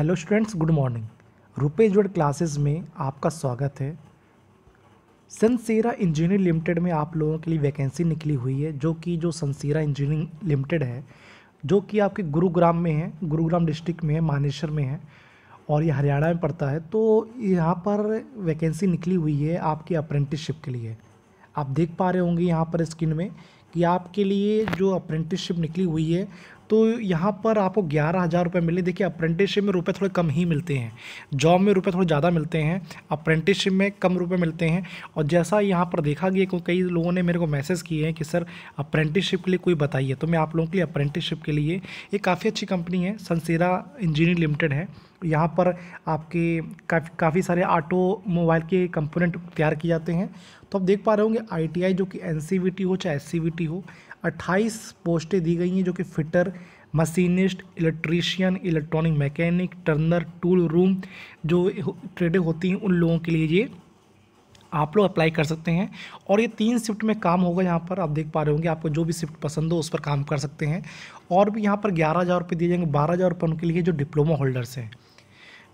hello students good morning Rupesh जोड़ classes में आपका स्वागत है सनसेरा इंजीनियरिंग लिमिटेड में आप लोगों के लिए वैकेंसी निकली हुई है जो कि जो सनसेरा इंजीनियरिंग लिमिटेड है जो कि आपके गुरुग्राम में है गुरुग्राम डिस्ट्रिक्ट में है मानेश्वर में है और ये हरियाणा में पड़ता है तो यहाँ पर वैकेंसी निकली हुई है आपकी अप्रेंटिसशिप के लिए आप देख पा रहे होंगे यहाँ पर स्क्रीन में कि आपके लिए जो अप्रेंटिसशिप निकली हुई है तो यहाँ पर आपको ग्यारह हज़ार रुपये मिले देखिए अप्रेंटिसशिप में रुपये थोड़े कम ही मिलते हैं जॉब में रुपये थोड़े ज़्यादा मिलते हैं अप्रेंटिसशिप में कम रुपये मिलते हैं और जैसा यहाँ पर देखा गया कई लोगों ने मेरे को मैसेज किए हैं कि सर अप्रेंटिसशिप के लिए कोई बताइए तो मैं आप लोगों के लिए अप्रेंटिसशिप के लिए ये काफ़ी अच्छी कंपनी है सनसेरा इंजीनियरिंग लिमिटेड है यहाँ पर आपके काफ़ी काफ़ी सारे ऑटो मोबाइल के कंपोनेंट तैयार किए जाते हैं तो आप देख पा रहे होंगे आईटीआई जो कि एनसीवीटी हो चाहे एससीवीटी हो अट्ठाईस पोस्टें दी गई हैं जो कि fitter machinist electrician electronic mechanic turner tool room जो ट्रेडें होती हैं उन लोगों के लिए ये आप लोग अप्लाई कर सकते हैं और ये तीन शिफ्ट में काम होगा यहाँ पर आप देख पा रहे होंगे आपको जो भी शिफ्ट पसंद हो उस पर काम कर सकते हैं और भी यहाँ पर ग्यारह हज़ार रुपये दिए जाएंगे बारह हज़ार रुपये उनके लिए जो डिप्लोमा होल्डर्स हैं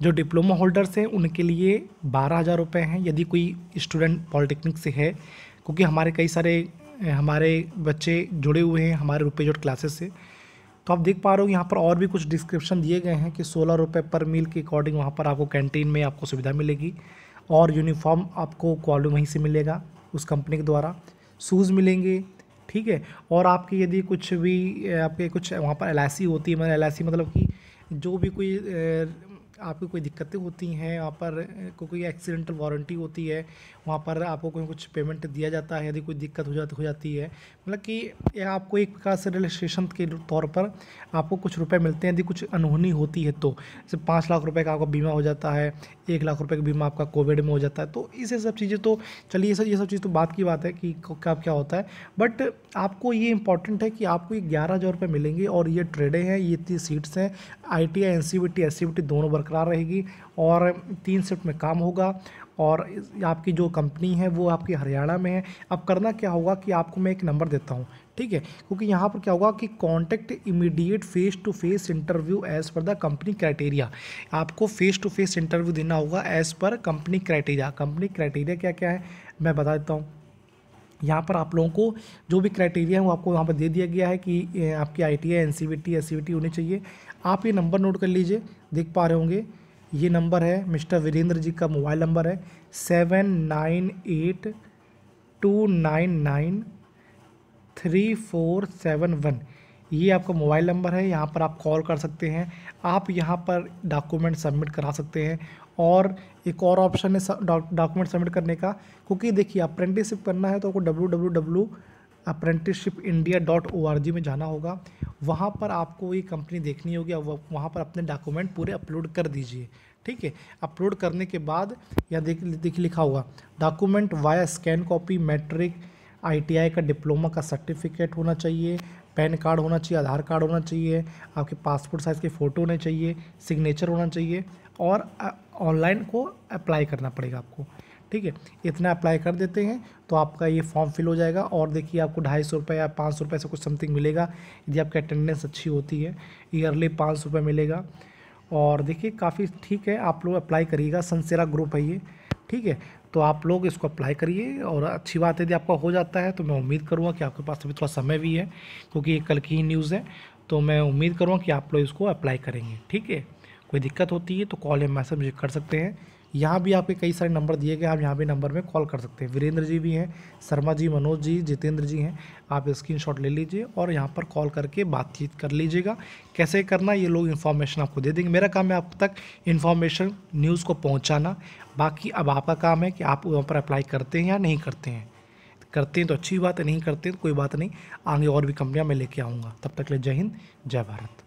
जो डिप्लोमा होल्डर्स हैं उनके लिए बारह हज़ार रुपये हैं यदि कोई स्टूडेंट पॉलिटेक्निक से है क्योंकि हमारे कई सारे हमारे बच्चे जुड़े हुए हैं हमारे रुपये जोड़ क्लासेस से तो आप देख पा रहे हो यहाँ पर और भी कुछ डिस्क्रिप्शन दिए गए हैं कि सोलह रुपये पर मील के अकॉर्डिंग वहाँ पर आपको कैंटीन में आपको सुविधा मिलेगी और यूनिफॉर्म आपको कॉलेज वहीं से मिलेगा उस कंपनी के द्वारा शूज़ मिलेंगे ठीक है और आपके यदि कुछ भी आपके कुछ वहाँ पर एल होती है मतलब एल मतलब कि जो भी कोई आपको कोई दिक्कतें होती हैं वहाँ पर को कोई एक्सीडेंटल वारंटी होती है वहाँ पर आपको कोई कुछ पेमेंट दिया जाता है यदि कोई दिक्कत हो जाती हो जाती है मतलब कि आपको एक प्रकार से स्टेशन के तौर पर आपको कुछ रुपए मिलते हैं यदि कुछ अनहोनी होती है तो जैसे पाँच लाख रुपये का आपका बीमा हो जाता है एक लाख रुपये का बीमा आपका कोविड में हो जाता है तो इसे सब चीज़ें तो चलिए ये ये सब चीज़ तो बात की बात है कि क्या क्या होता है बट आपको ये इंपॉर्टेंट है कि आपको ये ग्यारह हज़ार रुपये मिलेंगे और ये ट्रेडें हैं ये इतनी सीट्स हैं I T I N C V T S C V T दोनों वर्ग बरकरार रहेगी और तीन शिफ्ट में काम होगा और आपकी जो कंपनी है वो आपकी हरियाणा में है अब करना क्या होगा कि आपको मैं एक नंबर देता हूँ ठीक है क्योंकि यहाँ पर क्या होगा कि contact immediate face to face interview as per the company criteria आपको फेस टू फेस इंटरव्यू देना होगा as per company criteria company criteria क्या क्या है मैं बता देता हूँ यहाँ पर आप लोगों को जो भी क्राइटेरिया है वो आपको वहाँ पर दे दिया गया है कि आपकी I T I N C V T S C V T होनी चाहिए आप ये नंबर नोट कर लीजिए देख पा रहे होंगे ये नंबर है मिस्टर वीरेंद्र जी का मोबाइल नंबर है seven nine eight two nine nine three four seven one ये आपका मोबाइल नंबर है यहाँ पर आप कॉल कर सकते हैं आप यहाँ पर डॉक्यूमेंट सबमिट करा सकते हैं और एक और ऑप्शन है डॉक्यूमेंट सबमिट करने का क्योंकि देखिए अप्रेंटिसशिप करना है तो आपको W W W apprenticeship India dot O R G में जाना होगा वहाँ पर आपको ये कंपनी देखनी होगी वहाँ पर अपने डॉक्यूमेंट पूरे अपलोड कर दीजिए ठीक है अपलोड करने के बाद यहाँ देख देख लिखा होगा document via scan copy matric ITI का डिप्लोमा का सर्टिफिकेट होना चाहिए पैन कार्ड होना चाहिए आधार कार्ड होना चाहिए आपके पासपोर्ट साइज़ के फ़ोटो होने चाहिए सिग्नेचर होना चाहिए और ऑनलाइन को अप्लाई करना पड़ेगा आपको ठीक है इतना अप्लाई कर देते हैं तो आपका ये फॉर्म फिल हो जाएगा और देखिए आपको ढाई सौ रुपये या पाँच सौ रुपये से कुछ समथिंग मिलेगा यदि आपकी अटेंडेंस अच्छी होती है ईयरली पाँच सौ रुपये मिलेगा और देखिए काफ़ी ठीक है आप लोग अप्लाई करिएगा सनसेरा ग्रुप है ये ठीक है तो आप लोग इसको अप्लाई करिए और अच्छी बात यदि आपका हो जाता है तो मैं उम्मीद करूँगा कि आपके पास अभी थोड़ा समय भी है क्योंकि ये कल की ही न्यूज़ है तो मैं उम्मीद करूँगा कि आप लोग इसको अप्लाई करेंगे ठीक है कोई दिक्कत होती है तो कॉल या मैसेज मुझे कर सकते हैं यहाँ भी आपके कई सारे नंबर दिए गए आप यहाँ भी नंबर में कॉल कर सकते हैं वीरेंद्र जी भी हैं शर्मा जी मनोज जी जितेंद्र जी हैं आप स्क्रीन ले लीजिए और यहाँ पर कॉल करके बातचीत कर लीजिएगा कैसे करना ये लोग इन्फॉर्मेशन आपको दे देंगे मेरा काम है आप तक इन्फॉर्मेशन न्यूज़ को पहुँचाना बाकी अब आपका काम है कि आप वहाँ पर अप्लाई करते हैं या नहीं करते हैं करते हैं तो अच्छी बात है नहीं करते हैं तो कोई बात नहीं आगे और भी कंपनियाँ मैं लेके आऊँगा तब तक ले जय हिंद जय भारत